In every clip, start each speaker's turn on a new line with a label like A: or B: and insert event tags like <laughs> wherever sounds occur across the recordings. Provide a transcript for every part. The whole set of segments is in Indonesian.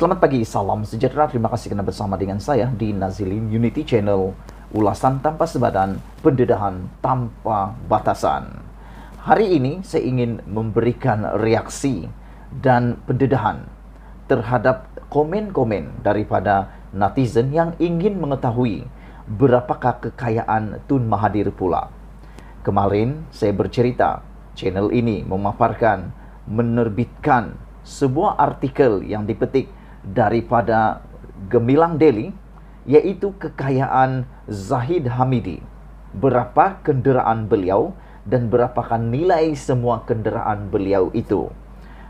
A: Selamat pagi, salam sejahtera. Terima kasih kerana bersama dengan saya di Nazilin Unity Channel. Ulasan tanpa sebadan, pendedahan tanpa batasan. Hari ini saya ingin memberikan reaksi dan pendedahan terhadap komen-komen daripada netizen yang ingin mengetahui berapakah kekayaan Tun Mahathir pula. Kemarin saya bercerita, channel ini memaparkan, menerbitkan sebuah artikel yang dipetik daripada Gemilang Delhi yaitu kekayaan Zahid Hamidi. Berapa kenderaan beliau dan berapakah nilai semua kenderaan beliau itu.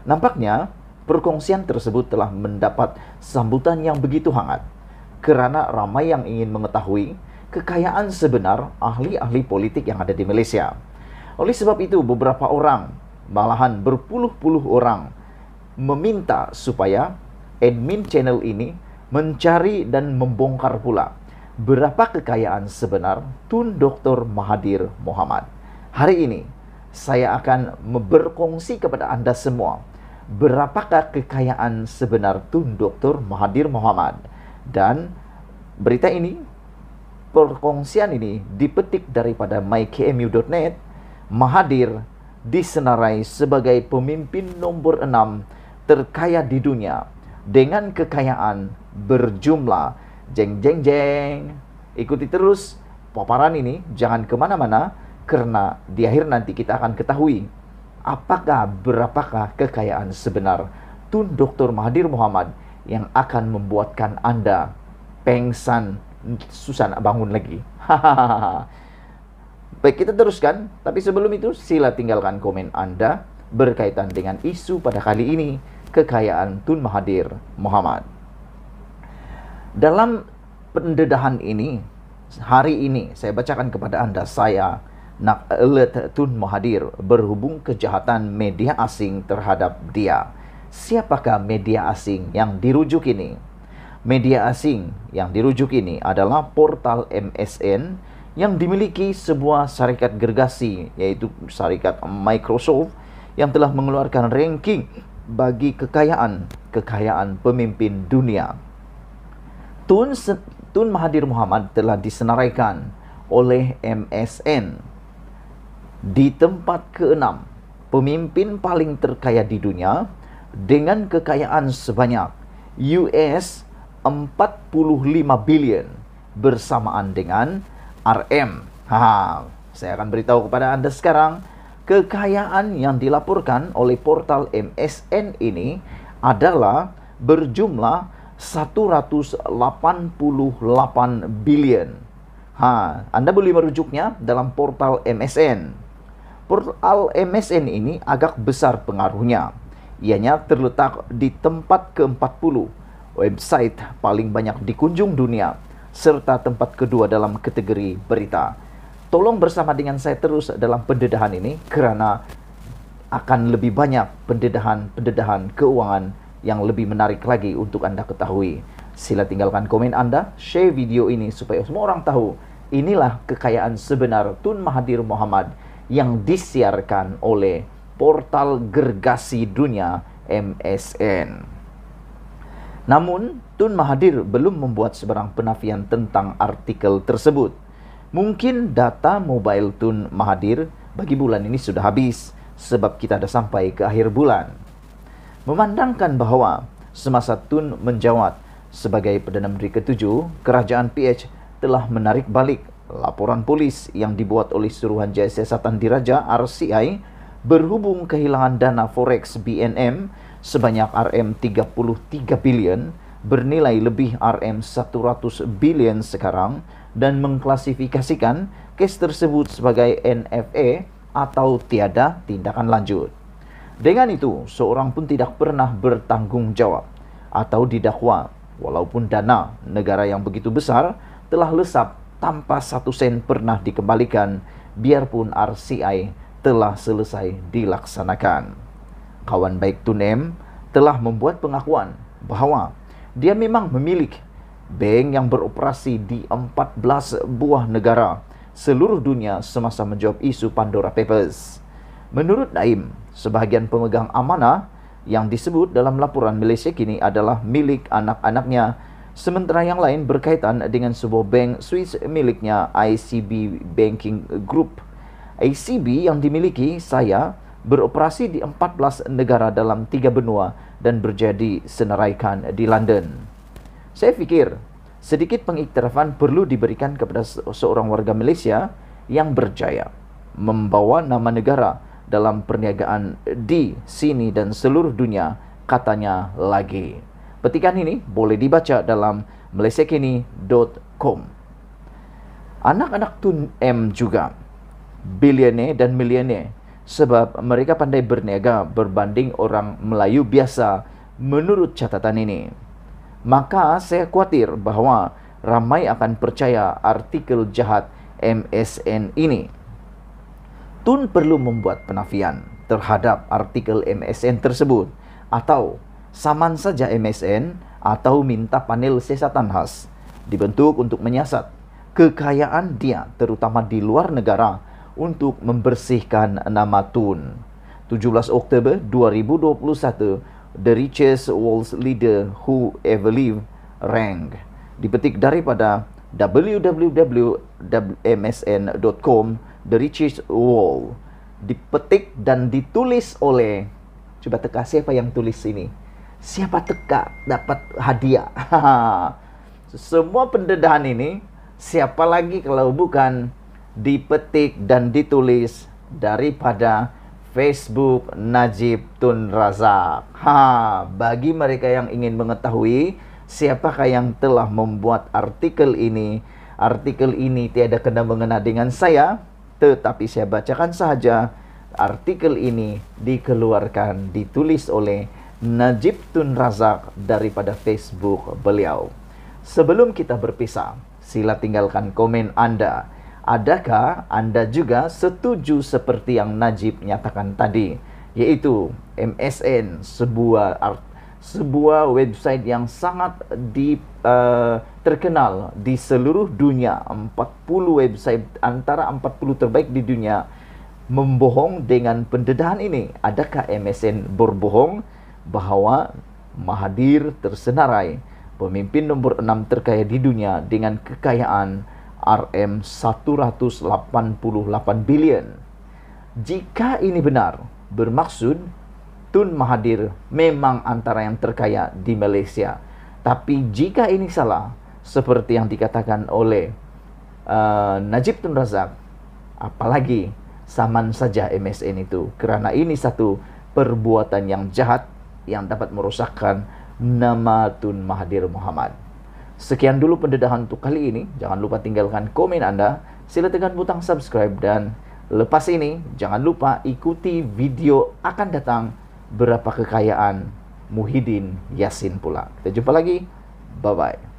A: Nampaknya perkongsian tersebut telah mendapat sambutan yang begitu hangat kerana ramai yang ingin mengetahui kekayaan sebenar ahli-ahli politik yang ada di Malaysia. Oleh sebab itu beberapa orang, malahan berpuluh-puluh orang meminta supaya admin channel ini mencari dan membongkar pula berapa kekayaan sebenar Tun Dr. Mahathir Mohamad. Hari ini saya akan berkongsi kepada Anda semua berapakah kekayaan sebenar Tun Dr. Mahathir Mohamad dan berita ini perkongsian ini dipetik daripada mykmu.net Mahathir disenarai sebagai pemimpin nomor 6 terkaya di dunia dengan kekayaan berjumlah. Jeng jeng jeng. Ikuti terus paparan ini, jangan kemana-mana, karena di akhir nanti kita akan ketahui apakah berapakah kekayaan sebenar Tun Dr. Mahathir Muhammad yang akan membuatkan Anda pengsan susah bangun lagi. <laughs> Baik, kita teruskan. Tapi sebelum itu, sila tinggalkan komen Anda berkaitan dengan isu pada kali ini kekayaan Tun Mahathir Muhammad. Dalam pendedahan ini, hari ini saya bacakan kepada Anda saya Nak Elet Tun Mahathir berhubung kejahatan media asing terhadap dia. Siapakah media asing yang dirujuk ini? Media asing yang dirujuk ini adalah portal MSN yang dimiliki sebuah syarikat gergasi yaitu syarikat Microsoft yang telah mengeluarkan ranking bagi kekayaan-kekayaan pemimpin dunia. Tun, Tun Mahathir Muhammad telah disenaraikan oleh MSN di tempat keenam pemimpin paling terkaya di dunia dengan kekayaan sebanyak US 45 bilion bersamaan dengan RM. Ha, saya akan beritahu kepada anda sekarang Kekayaan yang dilaporkan oleh portal MSN ini adalah berjumlah 188 billion. Ha, Anda boleh merujuknya dalam portal MSN. Portal MSN ini agak besar pengaruhnya. Ianya terletak di tempat ke-40, website paling banyak dikunjung dunia, serta tempat kedua dalam kategori berita tolong bersama dengan saya terus dalam pendedahan ini kerana akan lebih banyak pendedahan-pendedahan keuangan yang lebih menarik lagi untuk Anda ketahui. Sila tinggalkan komen Anda, share video ini supaya semua orang tahu inilah kekayaan sebenar Tun Mahathir Muhammad yang disiarkan oleh portal gergasi dunia MSN. Namun, Tun Mahathir belum membuat sebarang penafian tentang artikel tersebut. Mungkin data Mobile tun mahadir bagi bulan ini sudah habis sebab kita sudah sampai ke akhir bulan. Memandangkan bahwa semasa Tun menjawat sebagai Perdana Menteri ke ketujuh, kerajaan PH telah menarik balik laporan polis yang dibuat oleh Suruhan Jaya siasatan Diraja RCI berhubung kehilangan dana forex BNM sebanyak RM 33 bilion bernilai lebih RM 100 billion sekarang dan mengklasifikasikan kes tersebut sebagai NFA atau tiada tindakan lanjut. Dengan itu, seorang pun tidak pernah bertanggung jawab atau didakwa walaupun dana negara yang begitu besar telah lesap tanpa satu sen pernah dikembalikan biarpun RCI telah selesai dilaksanakan. Kawan baik Tunem telah membuat pengakuan bahwa dia memang memiliki bank yang beroperasi di 14 buah negara seluruh dunia semasa menjawab isu Pandora Papers. Menurut Daim, sebahagian pemegang amanah yang disebut dalam laporan Malaysia kini adalah milik anak-anaknya, sementara yang lain berkaitan dengan sebuah bank Swiss miliknya ICB Banking Group. ICB yang dimiliki saya beroperasi di 14 negara dalam tiga benua dan berjadi senaraikan di London. Saya pikir sedikit pengiktirafan perlu diberikan kepada seorang warga Malaysia yang berjaya membawa nama negara dalam perniagaan di sini dan seluruh dunia katanya lagi. Petikan ini boleh dibaca dalam malaysiakini.com. Anak-anak Tun M juga, bilioner dan milioner sebab mereka pandai berniaga berbanding orang Melayu biasa menurut catatan ini. Maka saya khawatir bahwa ramai akan percaya artikel jahat MSN ini. Tun perlu membuat penafian terhadap artikel MSN tersebut atau saman saja MSN atau minta panel sesatan khas dibentuk untuk menyiasat kekayaan dia terutama di luar negara untuk membersihkan nama Tun. 17 Oktober 2021, The Richest world Leader Who Ever Lived Rank dipetik daripada www.msn.com The Richest World dipetik dan ditulis oleh coba teka siapa yang tulis ini siapa teka dapat hadiah <laughs> semua pendedahan ini siapa lagi kalau bukan dipetik dan ditulis daripada Facebook Najib Tun Razak. Ha, bagi mereka yang ingin mengetahui siapakah yang telah membuat artikel ini, artikel ini tiada kena mengena dengan saya, tetapi saya bacakan saja artikel ini dikeluarkan ditulis oleh Najib Tun Razak daripada Facebook beliau. Sebelum kita berpisah, sila tinggalkan komen Anda Adakah Anda juga setuju seperti yang Najib nyatakan tadi, yaitu MSN sebuah art, sebuah website yang sangat di, uh, terkenal di seluruh dunia, 40 website antara 40 terbaik di dunia membohong dengan pendedahan ini. Adakah MSN berbohong bahwa Mahadir tersenarai, pemimpin nomor 6 terkaya di dunia dengan kekayaan RM 188 bilion. Jika ini benar, bermaksud Tun Mahathir memang antara yang terkaya di Malaysia. Tapi jika ini salah, seperti yang dikatakan oleh uh, Najib Tun Razak, apalagi saman saja MSN itu. Kerana ini satu perbuatan yang jahat yang dapat merusakkan nama Tun Mahathir Muhammad. Sekian dulu pendedahan untuk kali ini. Jangan lupa tinggalkan komen Anda. Sila tekan butang subscribe dan lepas ini jangan lupa ikuti video akan datang berapa kekayaan Muhyiddin Yassin pula. Kita jumpa lagi. Bye-bye.